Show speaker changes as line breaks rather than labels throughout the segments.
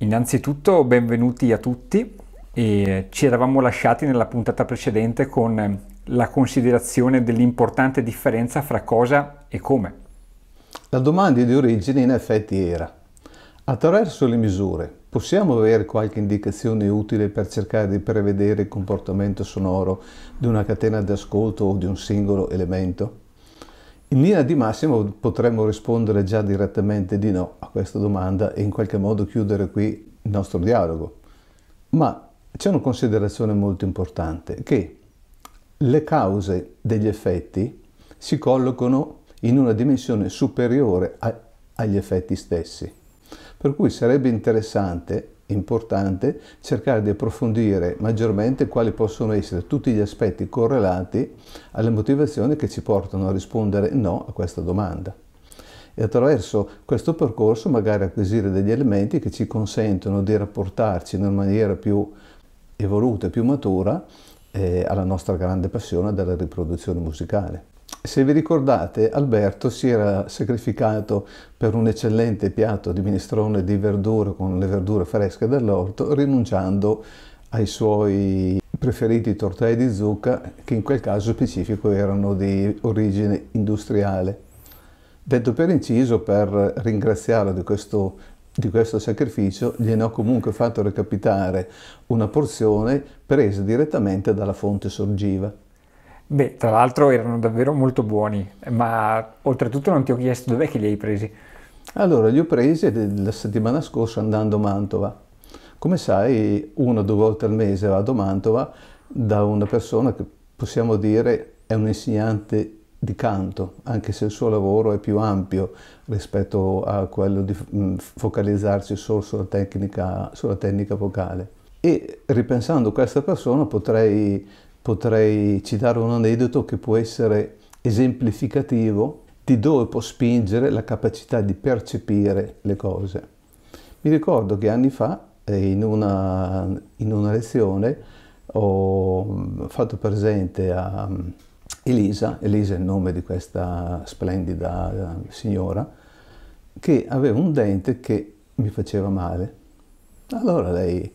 Innanzitutto benvenuti a tutti e ci eravamo lasciati nella puntata precedente con eh, la considerazione dell'importante differenza fra cosa e come. La domanda di origine
in effetti era attraverso le misure possiamo avere qualche indicazione utile per cercare di prevedere il comportamento sonoro di una catena di ascolto o di un singolo elemento? In linea di massimo potremmo rispondere già direttamente di no a questa domanda e in qualche modo chiudere qui il nostro dialogo. Ma c'è una considerazione molto importante che le cause degli effetti si collocano in una dimensione superiore a, agli effetti stessi. Per cui sarebbe interessante importante cercare di approfondire maggiormente quali possono essere tutti gli aspetti correlati alle motivazioni che ci portano a rispondere no a questa domanda. E attraverso questo percorso magari acquisire degli elementi che ci consentono di rapportarci in una maniera più evoluta e più matura eh, alla nostra grande passione della riproduzione musicale. Se vi ricordate, Alberto si era sacrificato per un eccellente piatto di minestrone di verdure con le verdure fresche dell'orto, rinunciando ai suoi preferiti tortelli di zucca, che in quel caso specifico erano di origine industriale. Detto per inciso, per ringraziarlo di questo, di questo sacrificio, gliene ho comunque fatto recapitare
una porzione presa direttamente dalla fonte sorgiva. Beh, tra l'altro erano davvero molto buoni, ma oltretutto non ti ho chiesto dov'è che li hai presi. Allora, li ho presi la settimana scorsa andando a Mantova. Come sai,
una o due volte al mese vado a Mantova da una persona che possiamo dire è un insegnante di canto, anche se il suo lavoro è più ampio rispetto a quello di mm, focalizzarsi solo sulla tecnica, sulla tecnica vocale. E ripensando a questa persona potrei potrei citare un aneddoto che può essere esemplificativo di dove può spingere la capacità di percepire le cose. Mi ricordo che anni fa, eh, in una, in una lezione, ho mm, fatto presente a mm, Elisa, Elisa è il nome di questa splendida eh, signora, che aveva un dente che mi faceva male. Allora lei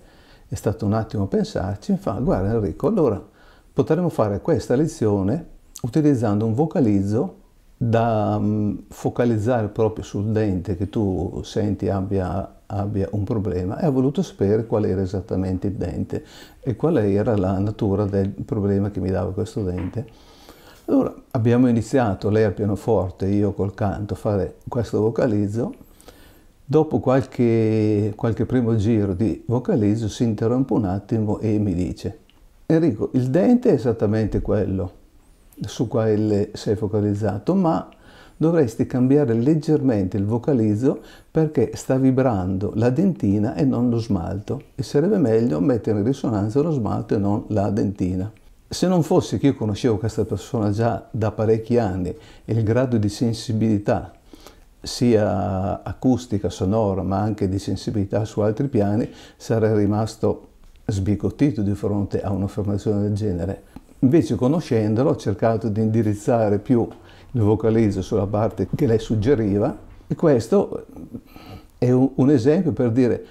è stato un attimo a pensarci e fa, guarda Enrico, allora potremmo fare questa lezione utilizzando un vocalizzo da mm, focalizzare proprio sul dente che tu senti abbia, abbia un problema e ha voluto sapere qual era esattamente il dente e qual era la natura del problema che mi dava questo dente. Allora abbiamo iniziato, lei al pianoforte, io col canto, a fare questo vocalizzo. Dopo qualche, qualche primo giro di vocalizzo si interrompe un attimo e mi dice Enrico, il dente è esattamente quello su quale sei focalizzato, ma dovresti cambiare leggermente il vocalizzo perché sta vibrando la dentina e non lo smalto e sarebbe meglio mettere in risonanza lo smalto e non la dentina. Se non fosse che io conoscevo questa persona già da parecchi anni e il grado di sensibilità sia acustica, sonora, ma anche di sensibilità su altri piani, sarei rimasto sbigottito di fronte a un'affermazione del genere. Invece conoscendolo ho cercato di indirizzare più il vocalizzo sulla parte che lei suggeriva e questo è un esempio per dire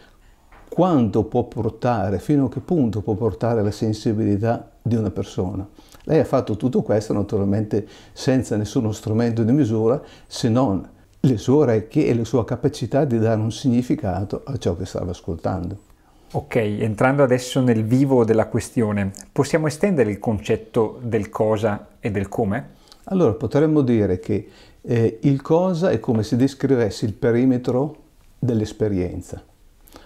quanto può portare, fino a che punto può portare la sensibilità di una persona. Lei ha fatto tutto questo naturalmente senza nessuno strumento di misura se non le sue orecchie e la sua
capacità di dare un significato a ciò che stava ascoltando. Ok, entrando adesso nel vivo della questione, possiamo estendere il concetto del cosa e del come? Allora, potremmo dire che eh, il cosa è come se descrivesse il
perimetro dell'esperienza,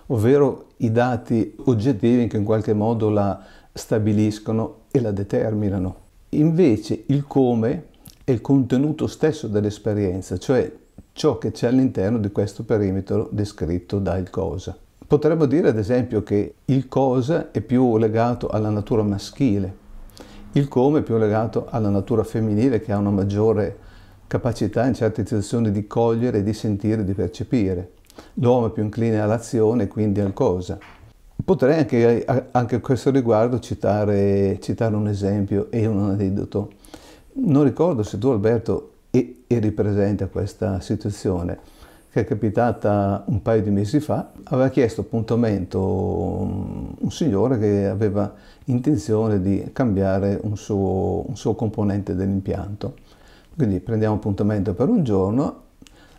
ovvero i dati oggettivi che in qualche modo la stabiliscono e la determinano. Invece il come è il contenuto stesso dell'esperienza, cioè ciò che c'è all'interno di questo perimetro descritto dal cosa. Potremmo dire ad esempio che il cosa è più legato alla natura maschile, il come è più legato alla natura femminile che ha una maggiore capacità in certe situazioni di cogliere, di sentire, di percepire. L'uomo è più incline all'azione, quindi al cosa. Potrei anche, anche a questo riguardo citare, citare, un esempio e un aneddoto. Non ricordo se tu Alberto eri presente a questa situazione che è capitata un paio di mesi fa, aveva chiesto appuntamento un signore che aveva intenzione di cambiare un suo, un suo componente dell'impianto. Quindi prendiamo appuntamento per un giorno,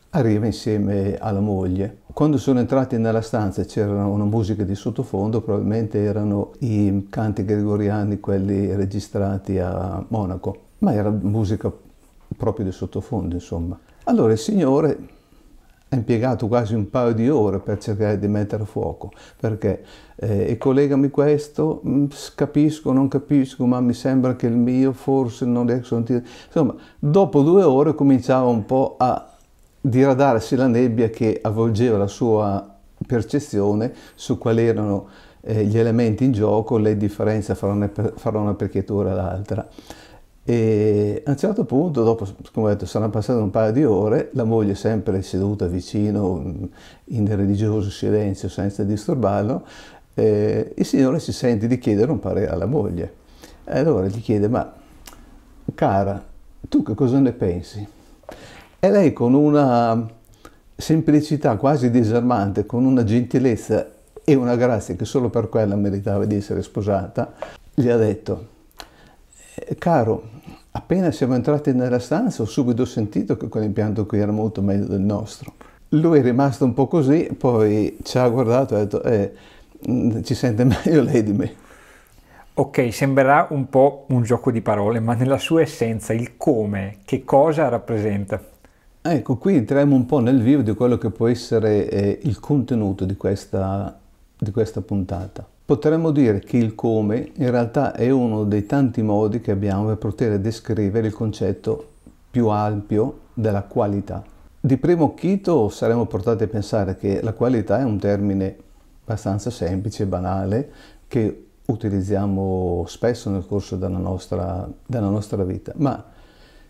arriva insieme alla moglie. Quando sono entrati nella stanza c'era una musica di sottofondo, probabilmente erano i canti gregoriani, quelli registrati a Monaco, ma era musica proprio di sottofondo, insomma. Allora il signore ha impiegato quasi un paio di ore per cercare di mettere fuoco, perché eh, e collegami questo, mm, capisco, non capisco, ma mi sembra che il mio forse non riesco a sentire. Insomma, dopo due ore cominciava un po' a diradarsi la nebbia che avvolgeva la sua percezione su quali erano eh, gli elementi in gioco, le differenze fra una, fra una e l'altra. E a un certo punto, dopo, come ho detto, saranno passate un paio di ore, la moglie sempre seduta vicino, in religioso silenzio, senza disturbarlo, eh, il signore si sente di chiedere un parere alla moglie. E allora gli chiede, ma cara, tu che cosa ne pensi? E lei con una semplicità quasi disarmante, con una gentilezza e una grazia che solo per quella meritava di essere sposata, gli ha detto, caro, appena siamo entrati nella stanza ho subito sentito che quell'impianto qui era molto meglio del nostro. Lui
è rimasto un po' così, poi ci ha guardato e ha detto, eh, mm, ci sente meglio lei di me. Ok, sembrerà un po' un gioco di parole, ma nella sua essenza il come, che cosa rappresenta? Ecco, qui entriamo un po' nel vivo di quello che
può essere eh, il contenuto di questa, di questa puntata. Potremmo dire che il come in realtà è uno dei tanti modi che abbiamo per poter descrivere il concetto più ampio della qualità. Di primo chito saremmo portati a pensare che la qualità è un termine abbastanza semplice e banale che utilizziamo spesso nel corso della nostra, della nostra vita, ma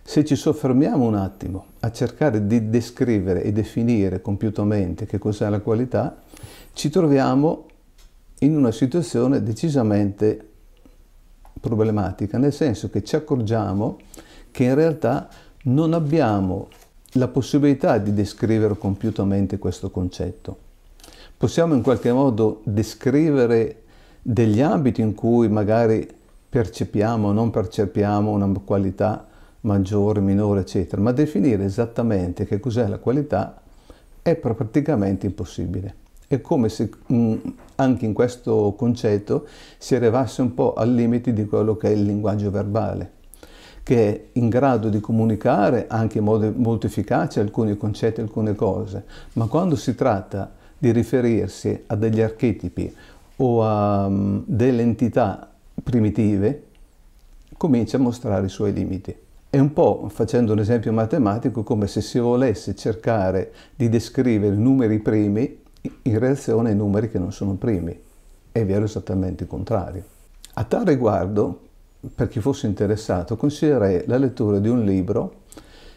se ci soffermiamo un attimo a cercare di descrivere e definire compiutamente che cos'è la qualità, ci troviamo in una situazione decisamente problematica, nel senso che ci accorgiamo che in realtà non abbiamo la possibilità di descrivere compiutamente questo concetto. Possiamo in qualche modo descrivere degli ambiti in cui magari percepiamo o non percepiamo una qualità maggiore, minore, eccetera, ma definire esattamente che cos'è la qualità è praticamente impossibile. È come se mh, mm, anche in questo concetto si arrivasse un po' al limite di quello che è il linguaggio verbale, che è in grado di comunicare anche in modo molto efficace alcuni concetti, alcune cose, ma quando si tratta di riferirsi a degli archetipi o a um, delle entità primitive, comincia a mostrare i suoi limiti. È un po', facendo un esempio matematico, come se si volesse cercare di descrivere numeri primi in relazione ai numeri che non sono primi. È vero esattamente il contrario. A tal riguardo, per chi fosse interessato, consiglierei la lettura di un libro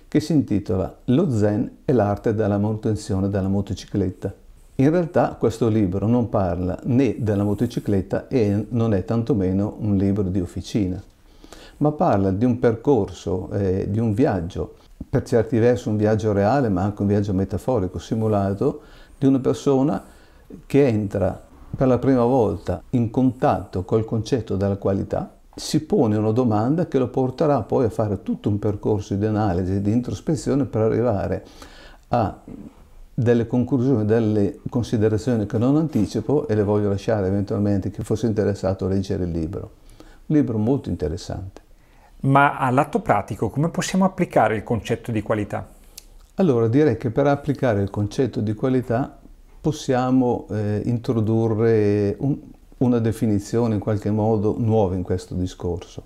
che si intitola Lo Zen e l'arte della manutenzione della motocicletta. In realtà questo libro non parla né della motocicletta e non è tantomeno un libro di officina, ma parla di un percorso, eh, di un viaggio, per certi versi un viaggio reale ma anche un viaggio metaforico, simulato di una persona che entra per la prima volta in contatto col concetto della qualità, si pone una domanda che lo porterà poi a fare tutto un percorso di analisi di introspezione per arrivare a delle conclusioni, delle considerazioni che non anticipo e le voglio lasciare eventualmente chi fosse interessato a leggere il libro. Un libro molto interessante.
Ma all'atto pratico come possiamo applicare il concetto di qualità?
Allora direi che per applicare il concetto di qualità possiamo eh, introdurre un, una definizione in qualche modo nuova in questo discorso.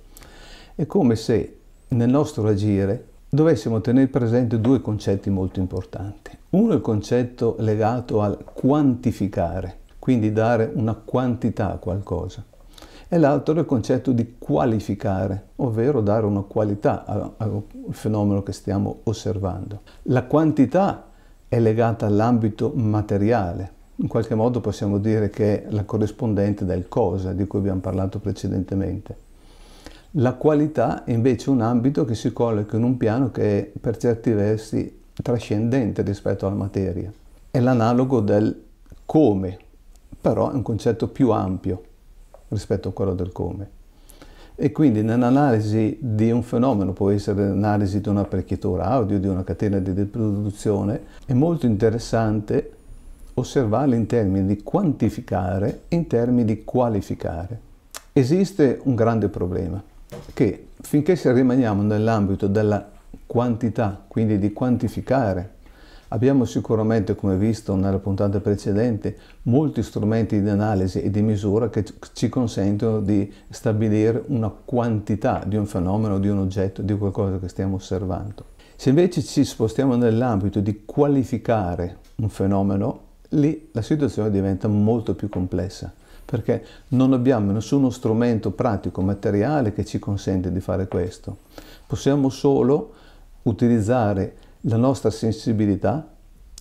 È come se nel nostro agire dovessimo tenere presente due concetti molto importanti. Uno è il concetto legato al quantificare, quindi dare una quantità a qualcosa e l'altro è il concetto di qualificare, ovvero dare una qualità al fenomeno che stiamo osservando. La quantità è legata all'ambito materiale, in qualche modo possiamo dire che è la corrispondente del cosa di cui abbiamo parlato precedentemente. La qualità è invece un ambito che si colloca in un piano che è per certi versi trascendente rispetto alla materia. È l'analogo del come, però è un concetto più ampio rispetto a quello del come. E quindi nell'analisi di un fenomeno, può essere l'analisi di un'apparecchiatura audio, di una catena di riproduzione, è molto interessante osservarle in termini di quantificare, in termini di qualificare. Esiste un grande problema, che finché se rimaniamo nell'ambito della quantità, quindi di quantificare Abbiamo sicuramente, come visto nella puntata precedente, molti strumenti di analisi e di misura che ci consentono di stabilire una quantità di un fenomeno, di un oggetto, di qualcosa che stiamo osservando. Se invece ci spostiamo nell'ambito di qualificare un fenomeno, lì la situazione diventa molto più complessa perché non abbiamo nessuno strumento pratico, materiale che ci consente di fare questo. Possiamo solo utilizzare la nostra sensibilità,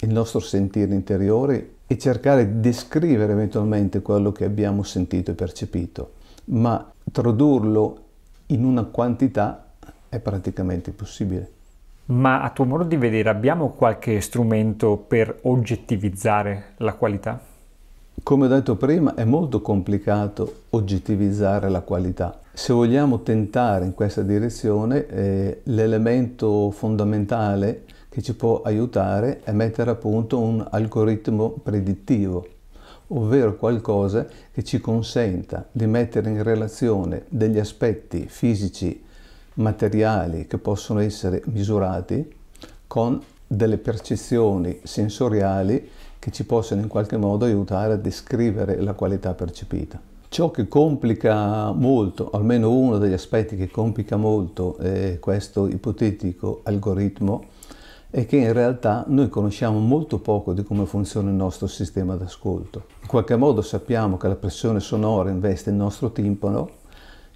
il nostro sentire interiore e cercare di descrivere eventualmente quello che abbiamo sentito e percepito,
ma tradurlo in una quantità è praticamente impossibile. Ma a tuo modo di vedere abbiamo qualche strumento per oggettivizzare la qualità?
Come ho detto prima, è molto complicato oggettivizzare la qualità. Se vogliamo tentare in questa direzione, eh, l'elemento fondamentale che ci può aiutare è mettere a punto un algoritmo predittivo, ovvero qualcosa che ci consenta di mettere in relazione degli aspetti fisici, materiali che possono essere misurati con delle percezioni sensoriali che ci possano in qualche modo aiutare a descrivere la qualità percepita. Ciò che complica molto, almeno uno degli aspetti che complica molto eh, questo ipotetico algoritmo, è che in realtà noi conosciamo molto poco di come funziona il nostro sistema d'ascolto. In qualche modo sappiamo che la pressione sonora investe il nostro timpano,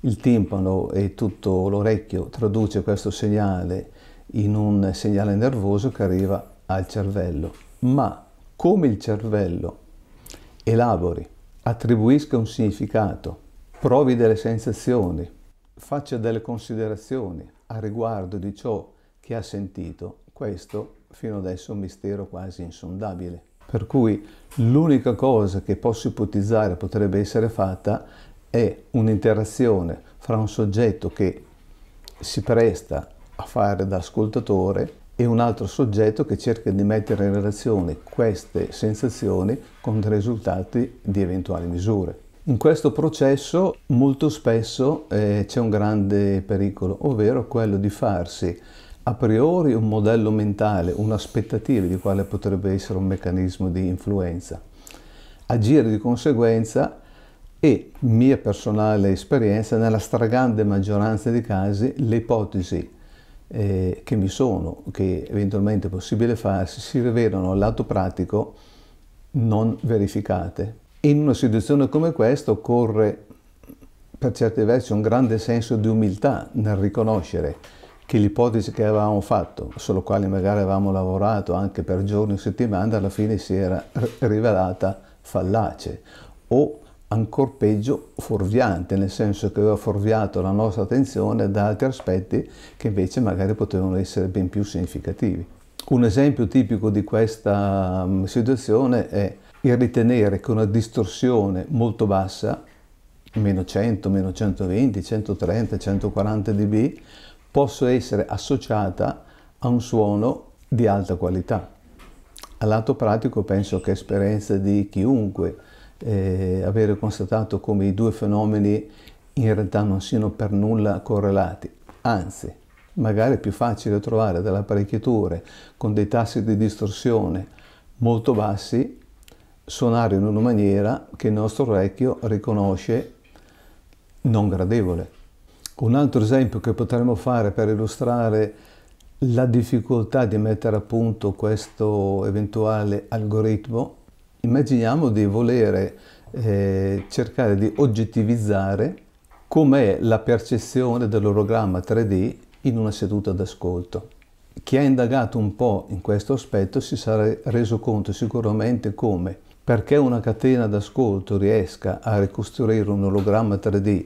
il timpano e tutto l'orecchio traduce questo segnale in un segnale nervoso che arriva al cervello, ma come il cervello elabori, attribuisca un significato, provi delle sensazioni, faccia delle considerazioni a riguardo di ciò che ha sentito, questo fino adesso è un mistero quasi insondabile. Per cui l'unica cosa che posso ipotizzare potrebbe essere fatta è un'interazione fra un soggetto che si presta a fare da ascoltatore e un altro soggetto che cerca di mettere in relazione queste sensazioni con dei risultati di eventuali misure. In questo processo molto spesso eh, c'è un grande pericolo, ovvero quello di farsi a priori un modello mentale, un'aspettativa di quale potrebbe essere un meccanismo di influenza, agire di conseguenza e, mia personale esperienza, nella stragrande maggioranza dei casi le ipotesi eh, che mi sono, che eventualmente è possibile farsi, si rivelano al lato pratico non verificate. In una situazione come questa occorre per certi versi un grande senso di umiltà nel riconoscere che l'ipotesi che avevamo fatto, sulla quale magari avevamo lavorato anche per giorni o settimane, alla fine si era rivelata fallace o ancor peggio fuorviante, nel senso che aveva fuorviato la nostra attenzione da altri aspetti che invece magari potevano essere ben più significativi. Un esempio tipico di questa mm, situazione è il ritenere che una distorsione molto bassa, meno 100, meno 120, 130, 140 dB, possa essere associata a un suono di alta qualità. A lato pratico penso che esperienze di chiunque eh, avere constatato come i due fenomeni in realtà non siano per nulla correlati, anzi magari è più facile trovare delle apparecchiature con dei tassi di distorsione molto bassi suonare in una maniera che il nostro orecchio riconosce non gradevole. Un altro esempio che potremmo fare per illustrare la difficoltà di mettere a punto questo eventuale algoritmo Immaginiamo di volere eh, cercare di oggettivizzare com'è la percezione dell'orogramma 3D in una seduta d'ascolto. Chi ha indagato un po' in questo aspetto si sarà reso conto sicuramente come perché una catena d'ascolto riesca a ricostruire un ologramma 3D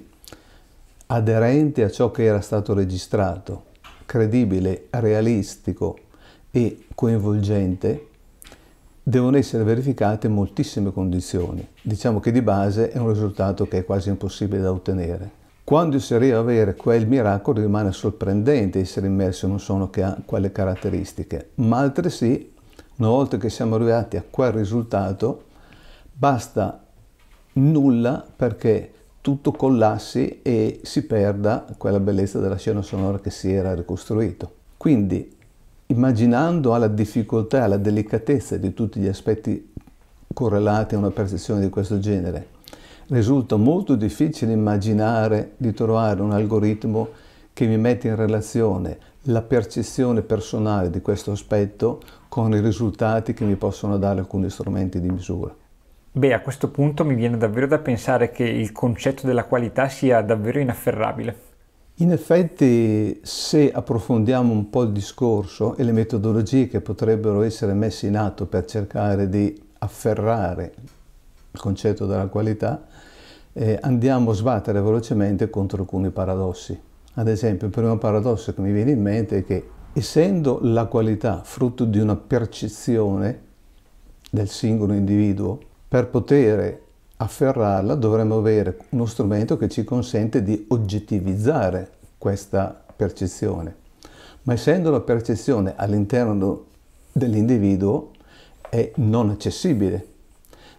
aderente a ciò che era stato registrato, credibile, realistico e coinvolgente, devono essere verificate moltissime condizioni. Diciamo che di base è un risultato che è quasi impossibile da ottenere. Quando si arriva a avere quel miracolo rimane sorprendente essere immerso in un solo che ha quelle caratteristiche, ma altresì, una volta che siamo arrivati a quel risultato, basta nulla perché tutto collassi e si perda quella bellezza della scena sonora che si era ricostruito. Quindi immaginando alla difficoltà, e alla delicatezza di tutti gli aspetti correlati a una percezione di questo genere. Risulta molto difficile immaginare di trovare un algoritmo che mi mette in relazione la percezione personale di questo aspetto con i risultati che mi possono dare alcuni strumenti di misura.
Beh, a questo punto mi viene davvero da pensare che il concetto della qualità sia davvero inafferrabile.
In effetti, se approfondiamo un po' il discorso e le metodologie che potrebbero essere messe in atto per cercare di afferrare il concetto della qualità, eh, andiamo a sbattere velocemente contro alcuni paradossi. Ad esempio, il primo paradosso che mi viene in mente è che, essendo la qualità frutto di una percezione del singolo individuo, per poter afferrarla dovremmo avere uno strumento che ci consente di oggettivizzare questa percezione. Ma essendo la percezione all'interno dell'individuo è non accessibile,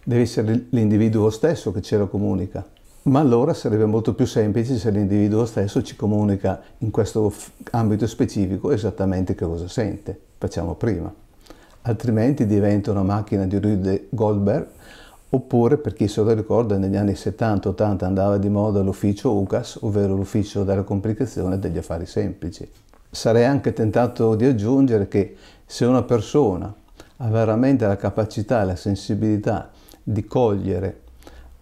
deve essere l'individuo stesso che ce lo comunica. Ma allora sarebbe molto più semplice se l'individuo stesso ci comunica in questo ambito specifico esattamente che cosa sente, facciamo prima. Altrimenti diventa una macchina di Rude Goldberg oppure per chi se lo ricorda negli anni 70-80 andava di moda l'ufficio UCAS, ovvero l'ufficio della complicazione degli affari semplici. Sarei anche tentato di aggiungere che se una persona ha veramente la capacità e la sensibilità di cogliere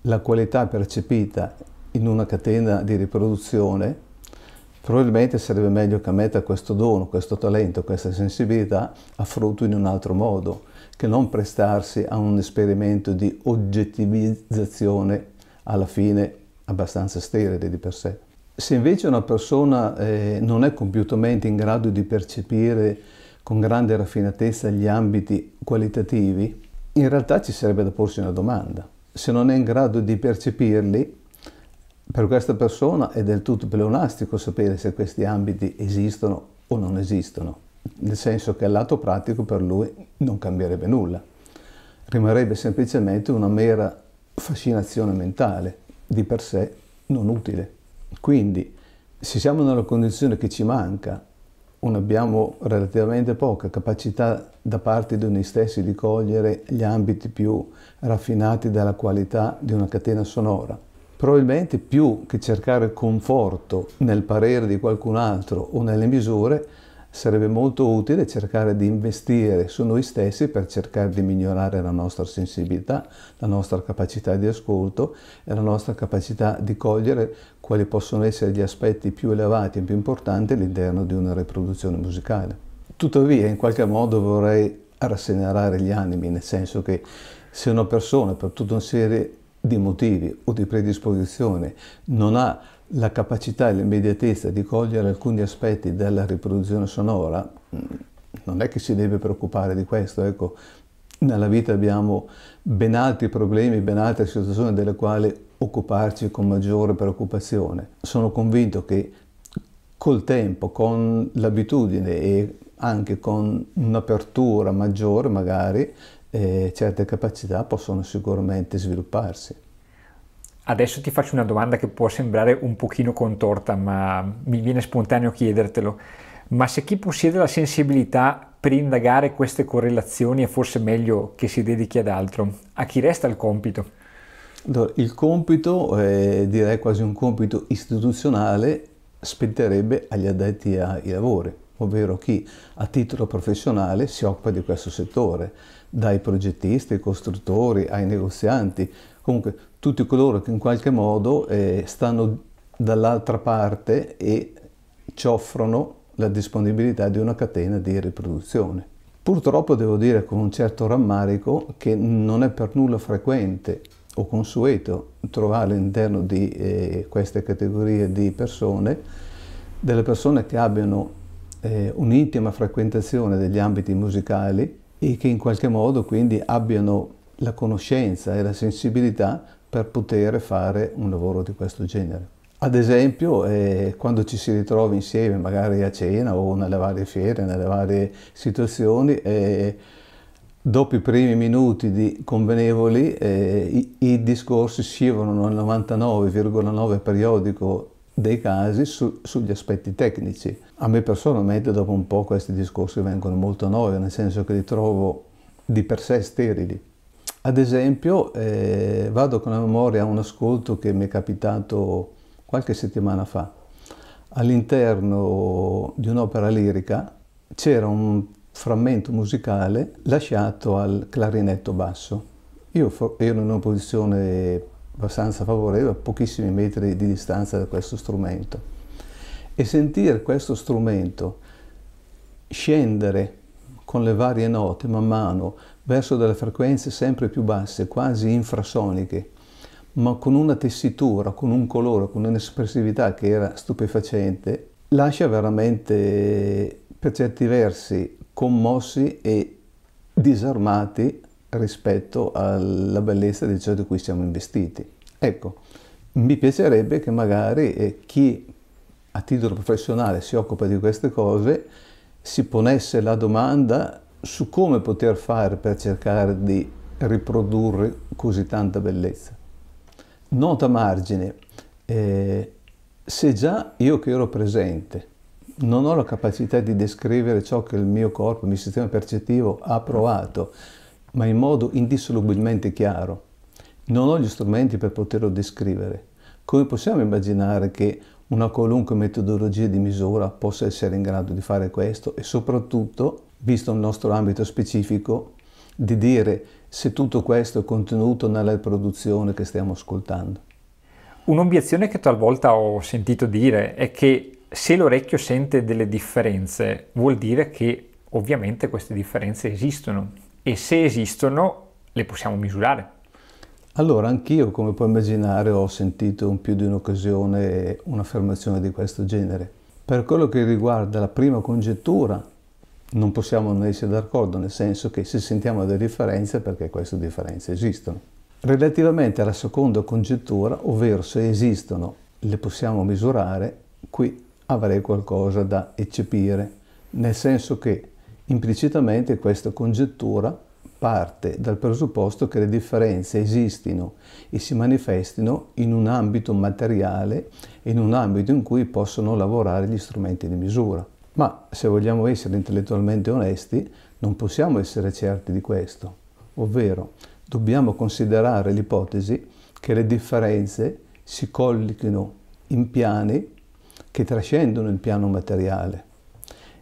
la qualità percepita in una catena di riproduzione, probabilmente sarebbe meglio che metta questo dono, questo talento, questa sensibilità a frutto in un altro modo, che non prestarsi a un esperimento di oggettivizzazione alla fine abbastanza sterile di per sé. Se invece una persona eh, non è compiutamente in grado di percepire con grande raffinatezza gli ambiti qualitativi, in realtà ci sarebbe da porsi una domanda. Se non è in grado di percepirli, per questa persona è del tutto pleonastico sapere se questi ambiti esistono o non esistono nel senso che al lato pratico per lui non cambierebbe nulla, rimarrebbe semplicemente una mera fascinazione mentale, di per sé non utile. Quindi, se siamo nella condizione che ci manca, non abbiamo relativamente poca capacità da parte di noi stessi di cogliere gli ambiti più raffinati della qualità di una catena sonora. Probabilmente più che cercare conforto nel parere di qualcun altro o nelle misure, sarebbe molto utile cercare di investire su noi stessi per cercare di migliorare la nostra sensibilità, la nostra capacità di ascolto e la nostra capacità di cogliere quali possono essere gli aspetti più elevati e più importanti all'interno di una riproduzione musicale. Tuttavia, in qualche modo vorrei rassegnare gli animi, nel senso che se una persona per tutta una serie di motivi o di predisposizione non ha la capacità e l'immediatezza di cogliere alcuni aspetti della riproduzione sonora, mm, non è che si deve preoccupare di questo, ecco, nella vita abbiamo ben altri problemi, ben altre situazioni delle quali occuparci con maggiore preoccupazione. Sono convinto che col tempo, con l'abitudine e anche con un'apertura maggiore magari, eh, certe
capacità possono sicuramente svilupparsi. Adesso ti faccio una domanda che può sembrare un pochino contorta, ma mi viene spontaneo chiedertelo. Ma se chi possiede la sensibilità per indagare queste correlazioni è forse meglio che si dedichi ad altro, a chi resta il compito?
il compito, eh, direi quasi un compito istituzionale, spetterebbe agli addetti ai lavori, ovvero chi a titolo professionale si occupa di questo settore dai progettisti ai costruttori ai negozianti, comunque tutti coloro che in qualche modo eh, stanno dall'altra parte e ci offrono la disponibilità di una catena di riproduzione. Purtroppo devo dire con un certo rammarico che non è per nulla frequente o consueto trovare all'interno di eh, queste categorie di persone delle persone che abbiano eh, un'intima frequentazione degli ambiti musicali e che in qualche modo quindi abbiano la conoscenza e la sensibilità per poter fare un lavoro di questo genere. Ad esempio, eh, quando ci si ritrova insieme, magari a cena o nelle varie fiere, nelle varie situazioni, eh, dopo i primi minuti di convenevoli eh, i, i, discorsi scivolano al 99,9 periodico dei casi su, sugli aspetti tecnici. A me personalmente dopo un po' questi discorsi vengono molto noia, nel senso che li trovo di per sé sterili. Ad esempio, eh, vado con la memoria a un ascolto che mi è capitato qualche settimana fa. All'interno di un'opera lirica c'era un frammento musicale lasciato al clarinetto basso. Io ero in una posizione abbastanza favorevole, a pochissimi metri di distanza da questo strumento. E sentire questo strumento scendere con le varie note man mano verso delle frequenze sempre più basse, quasi infrasoniche, ma con una tessitura, con un colore, con un'espressività che era stupefacente, lascia veramente per certi versi commossi e disarmati rispetto alla bellezza di ciò di cui siamo investiti. Ecco, mi piacerebbe che magari eh, chi a titolo professionale si occupa di queste cose si ponesse la domanda su come poter fare per cercare di riprodurre così tanta bellezza. Nota margine, eh, se già io che ero presente non ho la capacità di descrivere ciò che il mio corpo, il mio sistema percettivo ha provato, ma in modo indissolubilmente chiaro. Non ho gli strumenti per poterlo descrivere. Come possiamo immaginare che una qualunque metodologia di misura possa essere in grado di fare questo e soprattutto, visto il nostro ambito specifico, di dire se
tutto questo è contenuto nella produzione che
stiamo ascoltando.
Un'obiezione che talvolta ho sentito dire è che se l'orecchio sente delle differenze vuol dire che ovviamente queste differenze esistono e se esistono le possiamo misurare.
Allora, anch'io, come puoi immaginare, ho sentito in più di un'occasione un'affermazione di questo genere. Per quello che riguarda la prima congettura, non possiamo non essere d'accordo, nel senso che se sentiamo delle differenze, perché queste differenze esistono. Relativamente alla seconda congettura, ovvero se esistono, le possiamo misurare, qui avrei qualcosa da eccepire, nel senso che Implicitamente questa congettura parte dal presupposto che le differenze esistino e si manifestino in un ambito materiale e in un ambito in cui possono lavorare gli strumenti di misura. Ma se vogliamo essere intellettualmente onesti, non possiamo essere certi di questo, ovvero dobbiamo considerare l'ipotesi che le differenze si collichino in piani che trascendono il piano materiale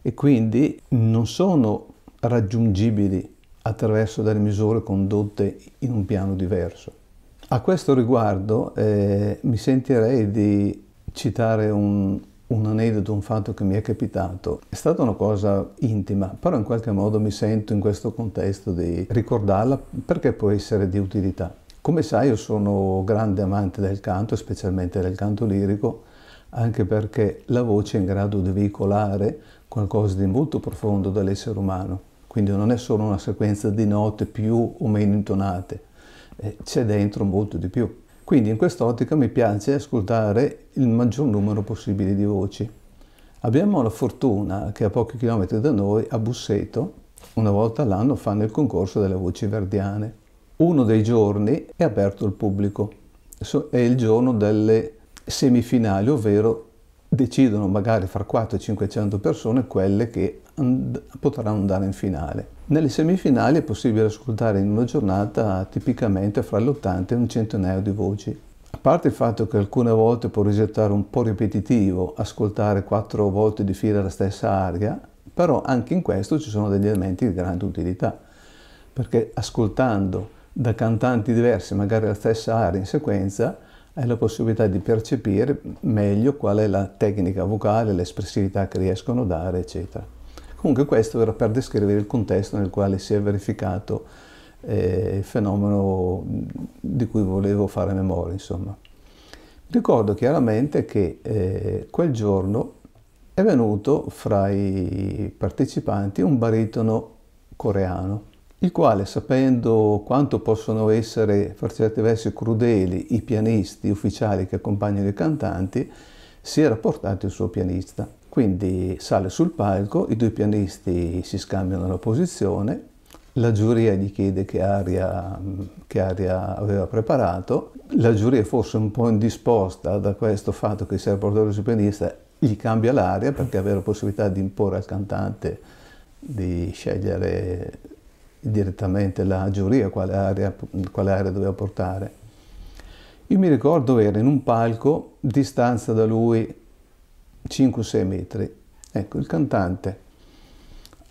e quindi non sono raggiungibili attraverso delle misure condotte in un piano diverso. A questo riguardo eh, mi sentirei di citare un, un aneddoto, un fatto che mi è capitato. È stata una cosa intima, però in qualche modo mi sento in questo contesto di ricordarla perché può essere di utilità. Come sai io sono grande amante del canto, specialmente del canto lirico, anche perché la voce è in grado di veicolare qualcosa di molto profondo dall'essere umano, quindi non è solo una sequenza di note più o meno intonate, eh, c'è dentro molto di più. Quindi in quest'ottica mi piace ascoltare il maggior numero possibile di voci. Abbiamo la fortuna che a pochi chilometri da noi, a Busseto, una volta all'anno fanno il concorso delle voci verdiane. Uno dei giorni è aperto al pubblico, è il giorno delle semifinali, ovvero decidono magari fra 400 e 500 persone quelle che and- potranno andare in finale. Nelle semifinali è possibile ascoltare in una giornata tipicamente fra l'80 e un centinaio di voci. A parte il fatto che alcune volte può risultare un po' ripetitivo ascoltare quattro volte di fila la stessa aria, però anche in questo ci sono degli elementi di grande utilità, perché ascoltando da cantanti diversi magari la stessa aria in sequenza, è la possibilità di percepire meglio qual è la tecnica vocale, l'espressività che riescono a dare, eccetera. Comunque questo era per descrivere il contesto nel quale si è verificato eh, il fenomeno di cui volevo fare memoria, insomma. Ricordo chiaramente che eh, quel giorno è venuto fra i partecipanti un baritono coreano il quale, sapendo quanto possono essere, per certi versi, crudeli i pianisti ufficiali che accompagnano i cantanti, si era portato il suo pianista. Quindi sale sul palco, i due pianisti si scambiano la posizione, la giuria gli chiede che aria, che aria aveva preparato, la giuria forse un po' indisposta da questo fatto che si era portato il suo pianista, gli cambia l'aria perché aveva la possibilità di imporre al cantante di scegliere direttamente la giuria quale area, quale area doveva portare. Io mi ricordo era in un palco, distanza da lui 5-6 metri. Ecco, il cantante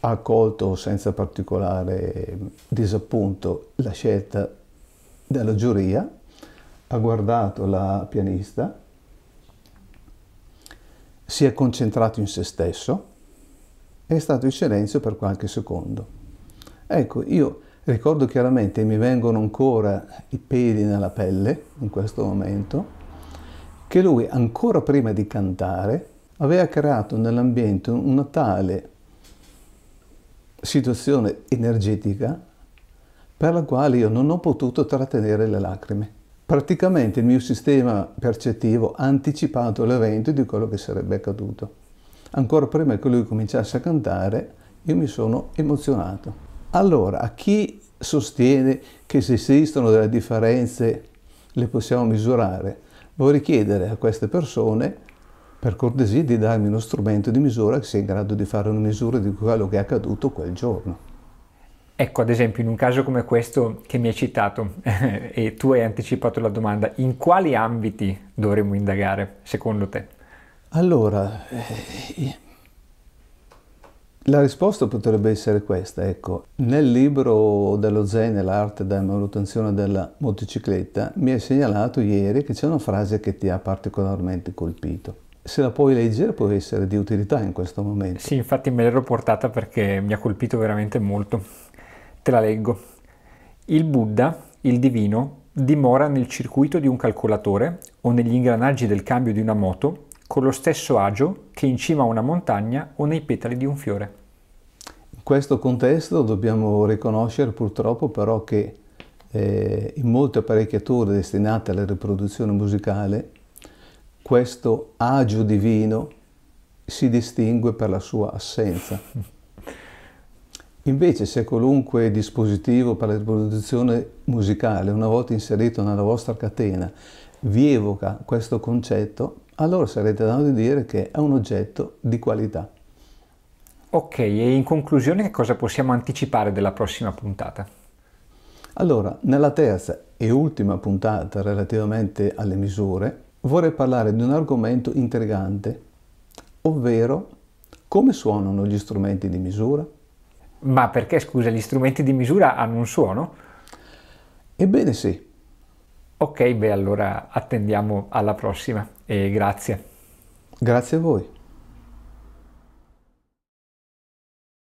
ha accolto senza particolare disappunto la scelta della giuria, ha guardato la pianista, si è concentrato in se stesso, è stato in silenzio per qualche secondo. Ecco, io ricordo chiaramente, mi vengono ancora i peli nella pelle in questo momento, che lui ancora prima di cantare aveva creato nell'ambiente una tale situazione energetica per la quale io non ho potuto trattenere le lacrime. Praticamente il mio sistema percettivo ha anticipato l'evento di quello che sarebbe accaduto. Ancora prima che lui cominciasse a cantare, io mi sono emozionato. Allora, a chi sostiene che se esistono delle differenze le possiamo misurare, vorrei chiedere a queste persone, per cortesia, di darmi uno strumento di misura che sia in grado di fare una misura di quello che è accaduto quel giorno.
Ecco, ad esempio, in un caso come questo che mi hai citato e tu hai anticipato la domanda, in quali ambiti dovremmo indagare, secondo te? Allora,
eh, la risposta potrebbe essere questa, ecco. Nel libro dello Zen l'arte della manutenzione della motocicletta mi hai segnalato ieri che c'è una frase che ti ha particolarmente
colpito. Se la puoi leggere può essere di utilità in questo momento. Sì, infatti me l'ero portata perché mi ha colpito veramente molto. Te la leggo. Il Buddha, il divino, dimora nel circuito di un calcolatore o negli ingranaggi del cambio di una moto con lo stesso agio che in cima a una montagna o nei petali di un fiore. In
questo contesto dobbiamo riconoscere purtroppo però che eh, in molte apparecchiature destinate alla riproduzione musicale questo agio divino si distingue per la sua assenza. Invece se qualunque dispositivo per la riproduzione musicale, una volta inserito nella vostra catena, vi evoca questo concetto, allora sarete dato di dire che è un oggetto di qualità.
Ok, e in conclusione che cosa possiamo anticipare della prossima puntata?
Allora, nella terza e ultima puntata relativamente alle misure, vorrei parlare di un argomento intrigante, ovvero come suonano gli strumenti
di misura? Ma perché, scusa, gli strumenti di misura hanno un suono? Ebbene sì. Ok, beh allora attendiamo alla prossima e grazie. Grazie a voi.